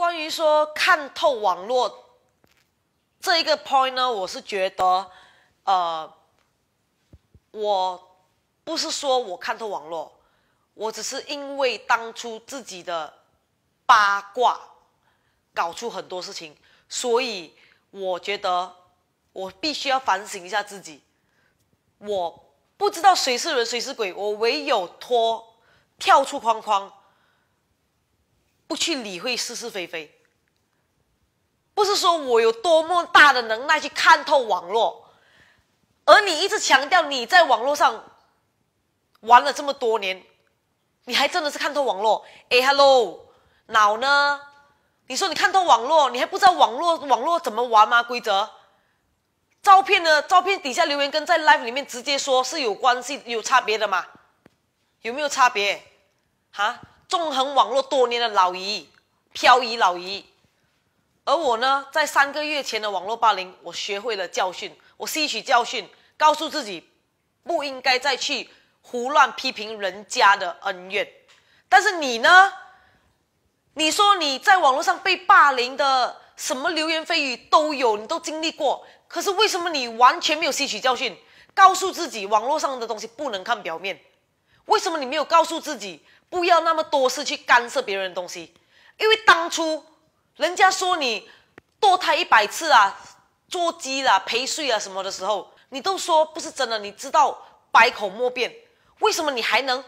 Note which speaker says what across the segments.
Speaker 1: 关于说看透网络这一个 point 呢，我是觉得，呃，我不是说我看透网络，我只是因为当初自己的八卦搞出很多事情，所以我觉得我必须要反省一下自己。我不知道谁是人谁是鬼，我唯有脱跳出框框。不去理会是是非非，不是说我有多么大的能耐去看透网络，而你一直强调你在网络上玩了这么多年，你还真的是看透网络？哎，hello，脑呢？你说你看透网络，你还不知道网络网络怎么玩吗？规则？照片呢？照片底下留言跟在 live 里面直接说是有关系有差别的吗？有没有差别？哈？纵横网络多年的老姨，漂移老姨，而我呢，在三个月前的网络霸凌，我学会了教训，我吸取教训，告诉自己，不应该再去胡乱批评人家的恩怨。但是你呢？你说你在网络上被霸凌的什么流言蜚语都有，你都经历过，可是为什么你完全没有吸取教训，告诉自己，网络上的东西不能看表面？为什么你没有告诉自己不要那么多事去干涉别人的东西？因为当初人家说你堕胎一百次啊，捉鸡啊、赔税啊什么的时候，你都说不是真的，你知道百口莫辩。为什么你还能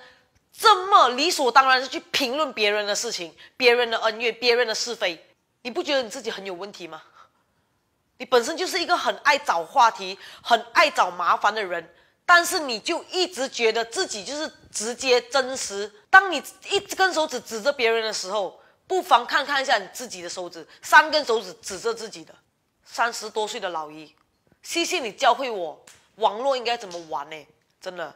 Speaker 1: 这么理所当然的去评论别人的事情、别人的恩怨、别人的是非？你不觉得你自己很有问题吗？你本身就是一个很爱找话题、很爱找麻烦的人。但是你就一直觉得自己就是直接真实。当你一根手指指着别人的时候，不妨看看一下你自己的手指，三根手指指着自己的。三十多岁的老姨，谢谢你教会我网络应该怎么玩呢？真的。